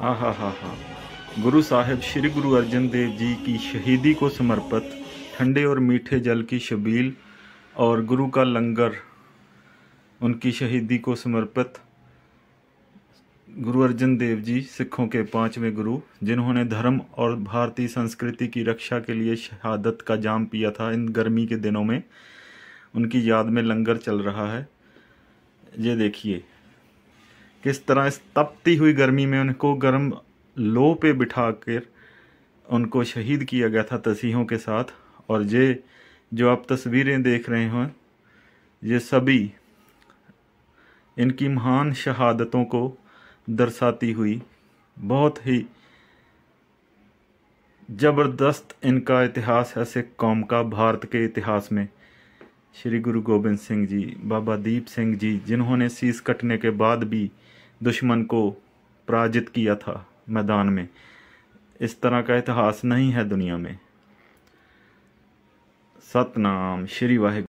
हा हा हा गुरु साहिब श्री गुरु अर्जन देव जी की शहीदी को समर्पित ठंडे और मीठे जल की शबील और गुरु का लंगर उनकी शहीदी को समर्पित गुरु अर्जन देव जी सिखों के पांचवें गुरु जिन्होंने धर्म और भारतीय संस्कृति की रक्षा के लिए शहादत का जाम पिया था इन गर्मी के दिनों में उनकी याद में लंगर चल रहा है ये देखिए किस तरह इस तपती हुई गर्मी में उनको गर्म लो पे बिठा कर उनको शहीद किया गया था तसीहों के साथ और ये जो आप तस्वीरें देख रहे हैं ये सभी इनकी महान शहादतों को दर्शाती हुई बहुत ही ज़बरदस्त इनका इतिहास है सिख कौम का भारत के इतिहास में श्री गुरु गोबिंद सिंह जी बाबा दीप सिंह जी जिन्होंने शीस कटने के बाद भी दुश्मन को पराजित किया था मैदान में इस तरह का इतिहास नहीं है दुनिया में सतनाम श्री वाहे